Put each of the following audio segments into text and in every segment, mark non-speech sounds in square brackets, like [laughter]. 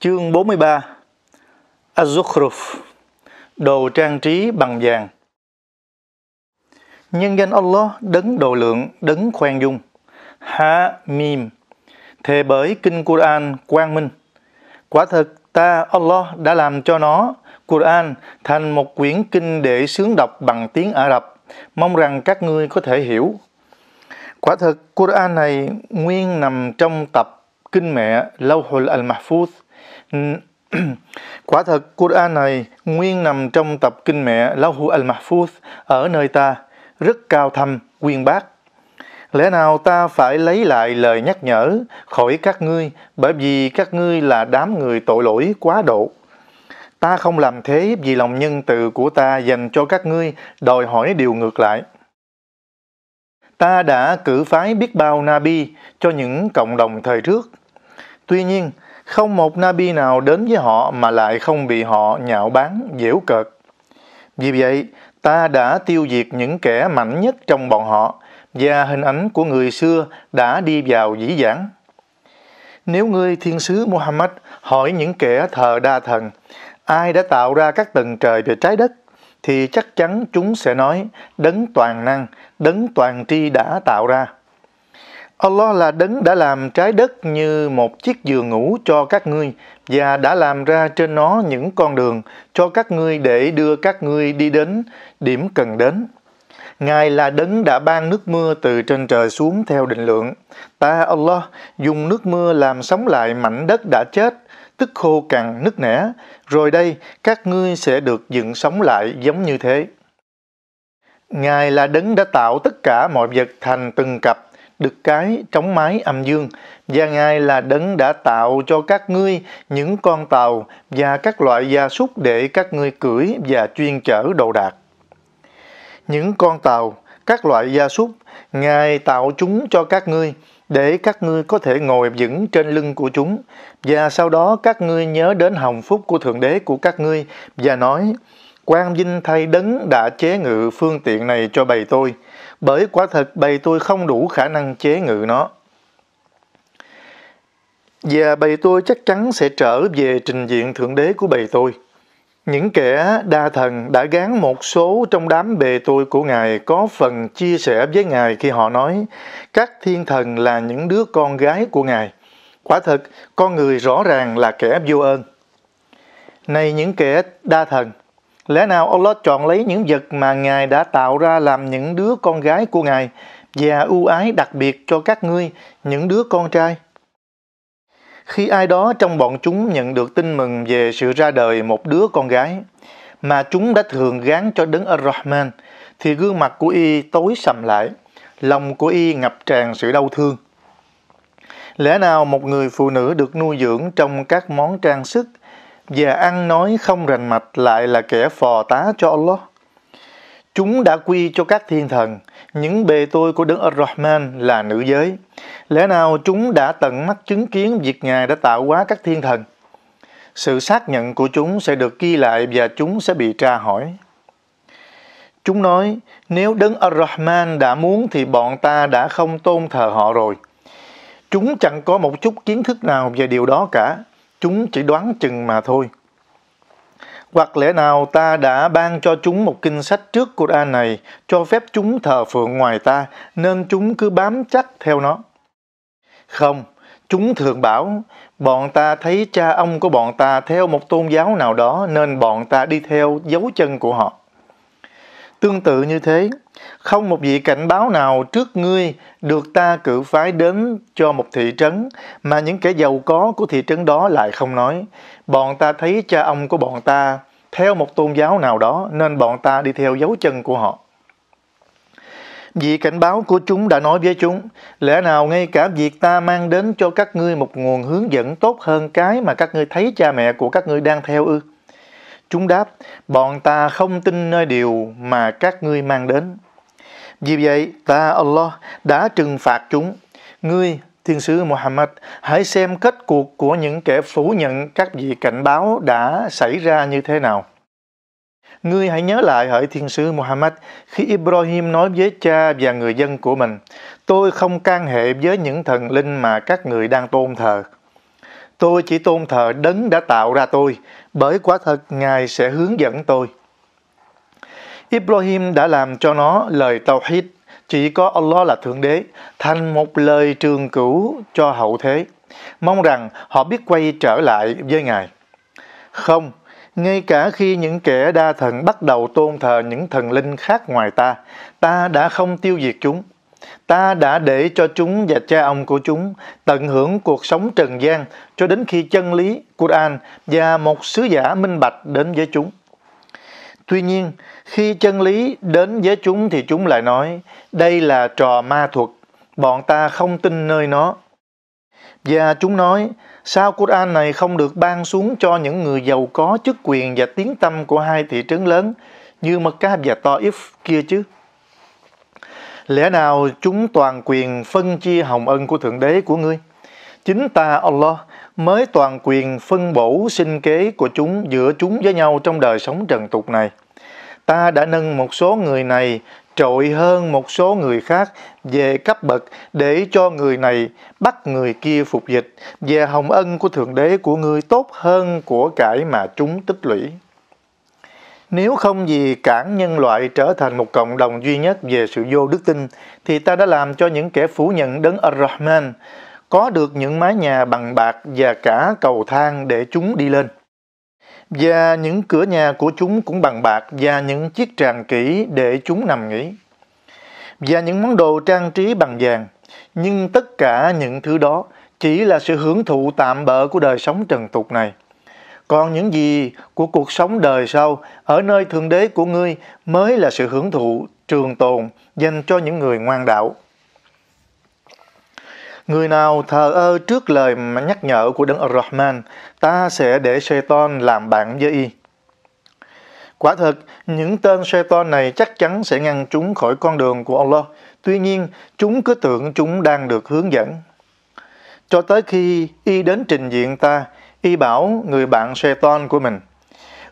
Chương 43 Az-Zukhruf Đồ trang trí bằng vàng Nhân danh Allah đấng độ lượng, đấng khoan dung Ha Mim Thề bởi Kinh Quran Quang Minh Quả thật ta Allah đã làm cho nó Quran thành một quyển kinh để sướng đọc bằng tiếng Ả Rập Mong rằng các ngươi có thể hiểu Quả thật Quran này nguyên nằm trong tập kinh mẹ Lawhul Al-Mahfuz [clears throat] Quả thật, Quran này nguyên nằm trong tập kinh mẹ Lahu al-Mahfuz ở nơi ta, rất cao thâm, quyên bác. Lẽ nào ta phải lấy lại lời nhắc nhở khỏi các ngươi, bởi vì các ngươi là đám người tội lỗi quá độ. Ta không làm thế vì lòng nhân từ của ta dành cho các ngươi đòi hỏi điều ngược lại. Ta đã cử phái biết bao Nabi cho những cộng đồng thời trước. Tuy nhiên, không một Nabi nào đến với họ mà lại không bị họ nhạo báng, dễu cợt. Vì vậy, ta đã tiêu diệt những kẻ mạnh nhất trong bọn họ, và hình ảnh của người xưa đã đi vào dĩ dãn. Nếu ngươi thiên sứ Muhammad hỏi những kẻ thờ đa thần, ai đã tạo ra các tầng trời về trái đất, thì chắc chắn chúng sẽ nói, đấng toàn năng, đấng toàn tri đã tạo ra. Allah là đấng đã làm trái đất như một chiếc giường ngủ cho các ngươi và đã làm ra trên nó những con đường cho các ngươi để đưa các ngươi đi đến điểm cần đến. Ngài là đấng đã ban nước mưa từ trên trời xuống theo định lượng. Ta Allah dùng nước mưa làm sống lại mảnh đất đã chết, tức khô cằn nứt nẻ. Rồi đây, các ngươi sẽ được dựng sống lại giống như thế. Ngài là đấng đã tạo tất cả mọi vật thành từng cặp được cái trống mái âm dương và ngài là đấng đã tạo cho các ngươi những con tàu và các loại gia súc để các ngươi cưỡi và chuyên chở đồ đạc những con tàu các loại gia súc ngài tạo chúng cho các ngươi để các ngươi có thể ngồi vững trên lưng của chúng và sau đó các ngươi nhớ đến hồng phúc của thượng đế của các ngươi và nói quan vinh thay đấng đã chế ngự phương tiện này cho bầy tôi bởi quả thật bầy tôi không đủ khả năng chế ngự nó. Và bầy tôi chắc chắn sẽ trở về trình diện Thượng Đế của bầy tôi. Những kẻ đa thần đã gán một số trong đám bề tôi của Ngài có phần chia sẻ với Ngài khi họ nói các thiên thần là những đứa con gái của Ngài. Quả thật, con người rõ ràng là kẻ vô ơn. Này những kẻ đa thần, Lẽ nào Allah chọn lấy những vật mà Ngài đã tạo ra làm những đứa con gái của Ngài và ưu ái đặc biệt cho các ngươi, những đứa con trai? Khi ai đó trong bọn chúng nhận được tin mừng về sự ra đời một đứa con gái, mà chúng đã thường gán cho đấng Ar-Rahman, thì gương mặt của y tối sầm lại, lòng của y ngập tràn sự đau thương. Lẽ nào một người phụ nữ được nuôi dưỡng trong các món trang sức, và ăn nói không rành mạch lại là kẻ phò tá cho Allah. Chúng đã quy cho các thiên thần, những bề tôi của đấng Ar-Rahman là nữ giới. Lẽ nào chúng đã tận mắt chứng kiến việc Ngài đã tạo hóa các thiên thần? Sự xác nhận của chúng sẽ được ghi lại và chúng sẽ bị tra hỏi. Chúng nói, nếu Đấng Ar-Rahman đã muốn thì bọn ta đã không tôn thờ họ rồi. Chúng chẳng có một chút kiến thức nào về điều đó cả chúng chỉ đoán chừng mà thôi. Hoặc lẽ nào ta đã ban cho chúng một kinh sách trước Quran này, cho phép chúng thờ phượng ngoài ta, nên chúng cứ bám chắc theo nó. Không, chúng thường bảo, bọn ta thấy cha ông của bọn ta theo một tôn giáo nào đó nên bọn ta đi theo dấu chân của họ. Tương tự như thế, không một vị cảnh báo nào trước ngươi được ta cử phái đến cho một thị trấn, mà những kẻ giàu có của thị trấn đó lại không nói. Bọn ta thấy cha ông của bọn ta theo một tôn giáo nào đó, nên bọn ta đi theo dấu chân của họ. Vị cảnh báo của chúng đã nói với chúng, lẽ nào ngay cả việc ta mang đến cho các ngươi một nguồn hướng dẫn tốt hơn cái mà các ngươi thấy cha mẹ của các ngươi đang theo ư? Chúng đáp, bọn ta không tin nơi điều mà các ngươi mang đến. Vì vậy, ta Allah đã trừng phạt chúng. Ngươi, Thiên sứ Muhammad, hãy xem kết cuộc của những kẻ phủ nhận các vị cảnh báo đã xảy ra như thế nào. Ngươi hãy nhớ lại hỡi Thiên sứ Muhammad khi Ibrahim nói với cha và người dân của mình, tôi không can hệ với những thần linh mà các người đang tôn thờ. Tôi chỉ tôn thờ đấng đã tạo ra tôi bởi quả thật Ngài sẽ hướng dẫn tôi. Ibrahim đã làm cho nó lời Tawhid, chỉ có Allah là Thượng Đế, thành một lời trường cửu cho hậu thế, mong rằng họ biết quay trở lại với Ngài. Không, ngay cả khi những kẻ đa thần bắt đầu tôn thờ những thần linh khác ngoài ta, ta đã không tiêu diệt chúng – Ta đã để cho chúng và cha ông của chúng tận hưởng cuộc sống trần gian cho đến khi chân lý, Quran và một sứ giả minh bạch đến với chúng. Tuy nhiên, khi chân lý đến với chúng thì chúng lại nói, đây là trò ma thuật, bọn ta không tin nơi nó. Và chúng nói, sao Quran này không được ban xuống cho những người giàu có chức quyền và tiếng tâm của hai thị trấn lớn như Mecca và Taif kia chứ? Lẽ nào chúng toàn quyền phân chia hồng ân của Thượng Đế của ngươi? Chính ta Allah mới toàn quyền phân bổ sinh kế của chúng giữa chúng với nhau trong đời sống trần tục này. Ta đã nâng một số người này trội hơn một số người khác về cấp bậc để cho người này bắt người kia phục dịch về hồng ân của Thượng Đế của ngươi tốt hơn của cải mà chúng tích lũy. Nếu không vì cản nhân loại trở thành một cộng đồng duy nhất về sự vô đức tin, thì ta đã làm cho những kẻ phủ nhận đấng Ar-Rahman có được những mái nhà bằng bạc và cả cầu thang để chúng đi lên. Và những cửa nhà của chúng cũng bằng bạc và những chiếc tràng kỹ để chúng nằm nghỉ. Và những món đồ trang trí bằng vàng. Nhưng tất cả những thứ đó chỉ là sự hưởng thụ tạm bỡ của đời sống trần tục này – còn những gì của cuộc sống đời sau ở nơi thượng đế của ngươi mới là sự hưởng thụ trường tồn dành cho những người ngoan đạo. Người nào thờ ơ trước lời mà nhắc nhở của Đấng rahman ta sẽ để Shaitan làm bạn với y. Quả thật, những tên Shaitan này chắc chắn sẽ ngăn chúng khỏi con đường của Allah. Tuy nhiên, chúng cứ tưởng chúng đang được hướng dẫn. Cho tới khi y đến trình diện ta, khi bảo người bạn Shaitan của mình,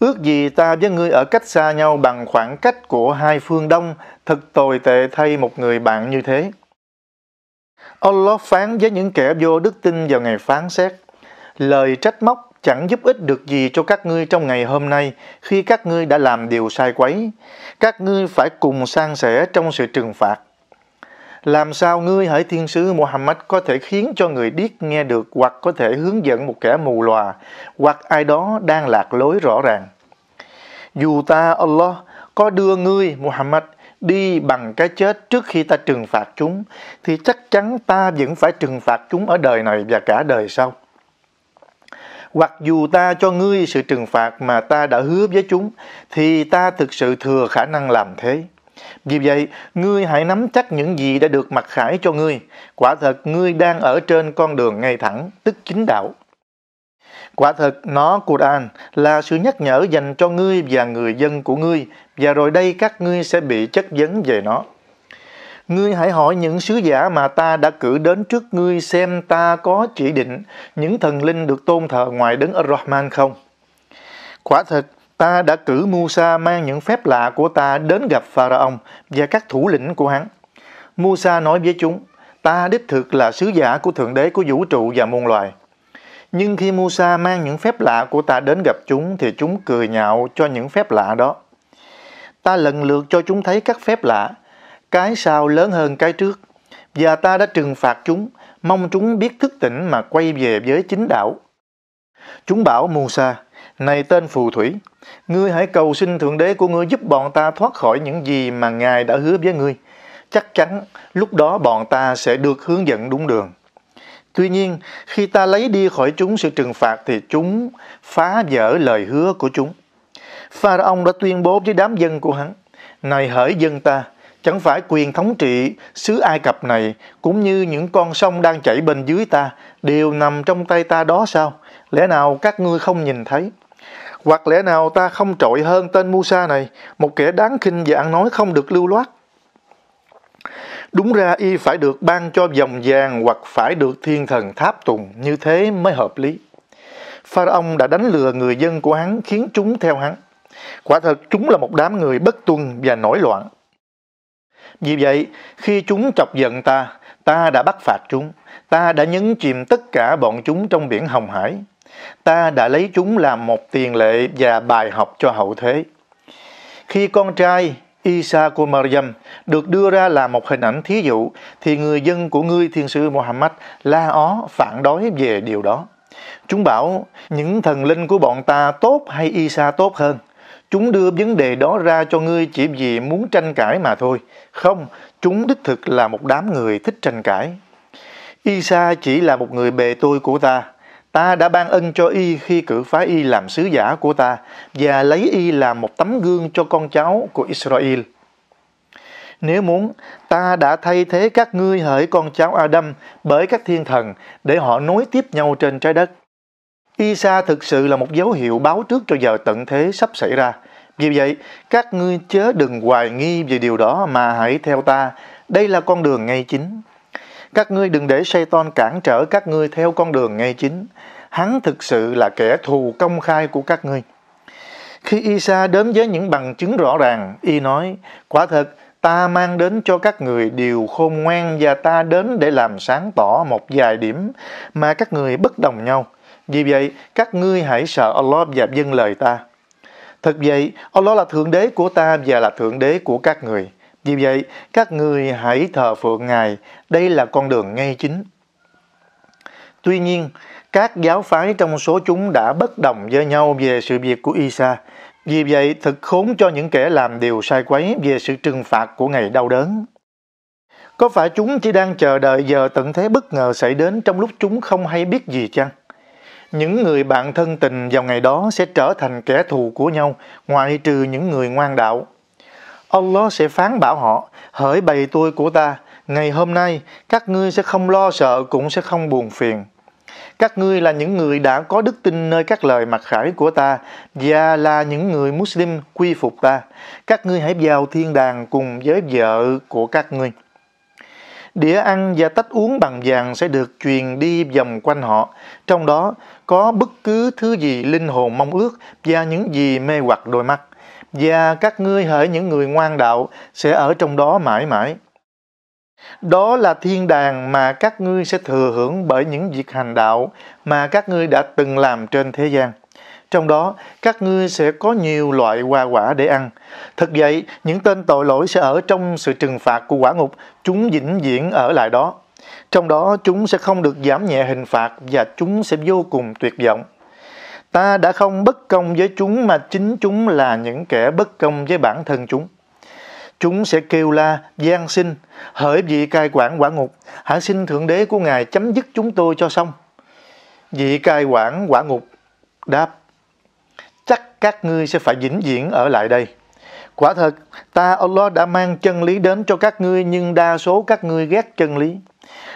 Ước gì ta với ngươi ở cách xa nhau bằng khoảng cách của hai phương đông, thật tồi tệ thay một người bạn như thế. Allah phán với những kẻ vô đức tin vào ngày phán xét. Lời trách móc chẳng giúp ích được gì cho các ngươi trong ngày hôm nay khi các ngươi đã làm điều sai quấy. Các ngươi phải cùng san sẻ trong sự trừng phạt làm sao ngươi hỡi thiên sứ Muhammad có thể khiến cho người điếc nghe được hoặc có thể hướng dẫn một kẻ mù lòa hoặc ai đó đang lạc lối rõ ràng. Dù ta Allah có đưa ngươi Muhammad đi bằng cái chết trước khi ta trừng phạt chúng thì chắc chắn ta vẫn phải trừng phạt chúng ở đời này và cả đời sau. Hoặc dù ta cho ngươi sự trừng phạt mà ta đã hứa với chúng thì ta thực sự thừa khả năng làm thế. Vì vậy, ngươi hãy nắm chắc những gì đã được mặc khải cho ngươi. Quả thật, ngươi đang ở trên con đường ngay thẳng, tức chính đạo. Quả thật, nó, Quran, là sự nhắc nhở dành cho ngươi và người dân của ngươi, và rồi đây các ngươi sẽ bị chất vấn về nó. Ngươi hãy hỏi những sứ giả mà ta đã cử đến trước ngươi xem ta có chỉ định những thần linh được tôn thờ ngoài đấng Ar-Rahman không. Quả thật, ta đã cử Musa mang những phép lạ của ta đến gặp Pharaon và các thủ lĩnh của hắn. Musa nói với chúng, ta đích thực là sứ giả của Thượng Đế của vũ trụ và muôn loài. Nhưng khi Musa mang những phép lạ của ta đến gặp chúng thì chúng cười nhạo cho những phép lạ đó. Ta lần lượt cho chúng thấy các phép lạ, cái sau lớn hơn cái trước, và ta đã trừng phạt chúng, mong chúng biết thức tỉnh mà quay về với chính đạo. Chúng bảo Musa, này tên phù thủy, ngươi hãy cầu xin Thượng Đế của ngươi giúp bọn ta thoát khỏi những gì mà Ngài đã hứa với ngươi. Chắc chắn lúc đó bọn ta sẽ được hướng dẫn đúng đường. Tuy nhiên, khi ta lấy đi khỏi chúng sự trừng phạt thì chúng phá vỡ lời hứa của chúng. Pharaon đã tuyên bố với đám dân của hắn, Này hỡi dân ta, chẳng phải quyền thống trị xứ Ai Cập này cũng như những con sông đang chảy bên dưới ta đều nằm trong tay ta đó sao? Lẽ nào các ngươi không nhìn thấy? Hoặc lẽ nào ta không trội hơn tên Musa này, một kẻ đáng khinh và ăn nói không được lưu loát? Đúng ra y phải được ban cho dòng vàng hoặc phải được thiên thần tháp tùng, như thế mới hợp lý. Pharaoh đã đánh lừa người dân của hắn khiến chúng theo hắn. Quả thật chúng là một đám người bất tuân và nổi loạn. Vì vậy, khi chúng chọc giận ta, ta đã bắt phạt chúng, ta đã nhấn chìm tất cả bọn chúng trong biển Hồng Hải. Ta đã lấy chúng làm một tiền lệ và bài học cho hậu thế. Khi con trai Isa của Maryam được đưa ra là một hình ảnh thí dụ thì người dân của ngươi thiên sư Muhammad la ó phản đối về điều đó. Chúng bảo những thần linh của bọn ta tốt hay Isa tốt hơn. Chúng đưa vấn đề đó ra cho ngươi chỉ vì muốn tranh cãi mà thôi. Không, chúng đích thực là một đám người thích tranh cãi. Isa chỉ là một người bề tôi của ta. Ta đã ban ân cho y khi cử phái y làm sứ giả của ta và lấy y làm một tấm gương cho con cháu của Israel. Nếu muốn, ta đã thay thế các ngươi hỡi con cháu Adam bởi các thiên thần để họ nối tiếp nhau trên trái đất. Isa thực sự là một dấu hiệu báo trước cho giờ tận thế sắp xảy ra. Vì vậy, các ngươi chớ đừng hoài nghi về điều đó mà hãy theo ta. Đây là con đường ngay chính. Các ngươi đừng để Satan cản trở các ngươi theo con đường ngay chính. Hắn thực sự là kẻ thù công khai của các ngươi. Khi Isa đến với những bằng chứng rõ ràng, y nói, quả thật, ta mang đến cho các người điều khôn ngoan và ta đến để làm sáng tỏ một vài điểm mà các người bất đồng nhau. Vì vậy, các ngươi hãy sợ Allah và dâng lời ta. Thật vậy, Allah là Thượng Đế của ta và là Thượng Đế của các người. Vì vậy, các người hãy thờ phượng Ngài, đây là con đường ngay chính. Tuy nhiên, các giáo phái trong số chúng đã bất đồng với nhau về sự việc của Isa. Vì vậy, thật khốn cho những kẻ làm điều sai quấy về sự trừng phạt của ngày đau đớn. Có phải chúng chỉ đang chờ đợi giờ tận thế bất ngờ xảy đến trong lúc chúng không hay biết gì chăng? Những người bạn thân tình vào ngày đó sẽ trở thành kẻ thù của nhau, ngoại trừ những người ngoan đạo. Allah sẽ phán bảo họ, hỡi bầy tôi của ta, ngày hôm nay các ngươi sẽ không lo sợ cũng sẽ không buồn phiền. Các ngươi là những người đã có đức tin nơi các lời mặc khải của ta và là những người Muslim quy phục ta. Các ngươi hãy vào thiên đàng cùng với vợ của các ngươi. Đĩa ăn và tách uống bằng vàng sẽ được truyền đi vòng quanh họ. Trong đó có bất cứ thứ gì linh hồn mong ước và những gì mê hoặc đôi mắt và các ngươi hỡi những người ngoan đạo sẽ ở trong đó mãi mãi. Đó là thiên đàng mà các ngươi sẽ thừa hưởng bởi những việc hành đạo mà các ngươi đã từng làm trên thế gian. Trong đó, các ngươi sẽ có nhiều loại hoa quả để ăn. Thật vậy, những tên tội lỗi sẽ ở trong sự trừng phạt của quả ngục, chúng vĩnh viễn ở lại đó. Trong đó, chúng sẽ không được giảm nhẹ hình phạt và chúng sẽ vô cùng tuyệt vọng. Ta đã không bất công với chúng mà chính chúng là những kẻ bất công với bản thân chúng. Chúng sẽ kêu la, gian sinh, hỡi vị cai quản quả ngục, hãy xin Thượng Đế của Ngài chấm dứt chúng tôi cho xong. Vị cai quản quả ngục đáp, chắc các ngươi sẽ phải vĩnh viễn ở lại đây. Quả thật, ta Allah đã mang chân lý đến cho các ngươi nhưng đa số các ngươi ghét chân lý.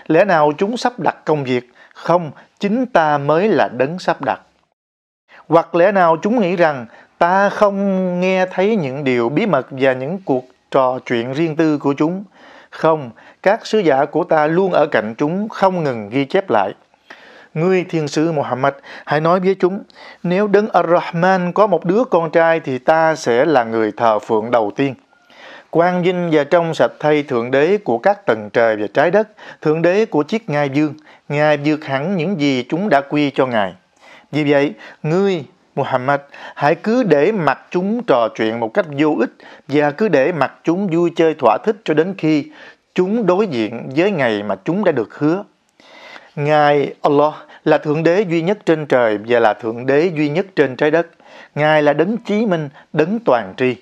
Lẽ nào chúng sắp đặt công việc? Không, chính ta mới là đấng sắp đặt. Hoặc lẽ nào chúng nghĩ rằng ta không nghe thấy những điều bí mật và những cuộc trò chuyện riêng tư của chúng? Không, các sứ giả của ta luôn ở cạnh chúng, không ngừng ghi chép lại. Ngươi thiên sứ Muhammad, hãy nói với chúng, nếu Đấng Ar-Rahman có một đứa con trai thì ta sẽ là người thờ phượng đầu tiên. Quang vinh và trong sạch thay Thượng Đế của các tầng trời và trái đất, Thượng Đế của chiếc ngai dương, Ngài vượt hẳn những gì chúng đã quy cho Ngài. Vì vậy, ngươi Muhammad, hãy cứ để mặt chúng trò chuyện một cách vô ích và cứ để mặt chúng vui chơi thỏa thích cho đến khi chúng đối diện với ngày mà chúng đã được hứa. Ngài Allah là Thượng Đế duy nhất trên trời và là Thượng Đế duy nhất trên trái đất. Ngài là Đấng Chí Minh, Đấng Toàn Tri.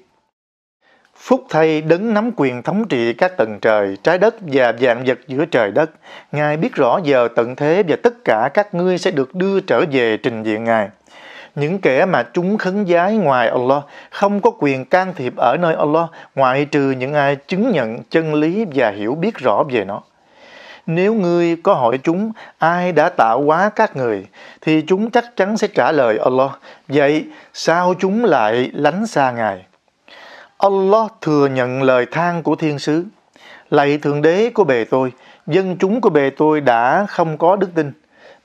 Phúc thay đấng nắm quyền thống trị các tầng trời, trái đất và dạng vật giữa trời đất. Ngài biết rõ giờ tận thế và tất cả các ngươi sẽ được đưa trở về trình diện Ngài. Những kẻ mà chúng khấn giái ngoài Allah không có quyền can thiệp ở nơi Allah ngoại trừ những ai chứng nhận chân lý và hiểu biết rõ về nó. Nếu ngươi có hỏi chúng ai đã tạo hóa các người thì chúng chắc chắn sẽ trả lời Allah. Vậy sao chúng lại lánh xa Ngài? Allah thừa nhận lời than của thiên sứ. Lạy Thượng Đế của bề tôi, dân chúng của bề tôi đã không có đức tin.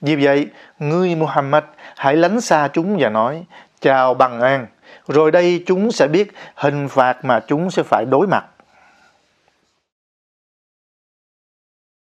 Vì vậy, ngươi Muhammad hãy lánh xa chúng và nói, chào bằng an. Rồi đây chúng sẽ biết hình phạt mà chúng sẽ phải đối mặt.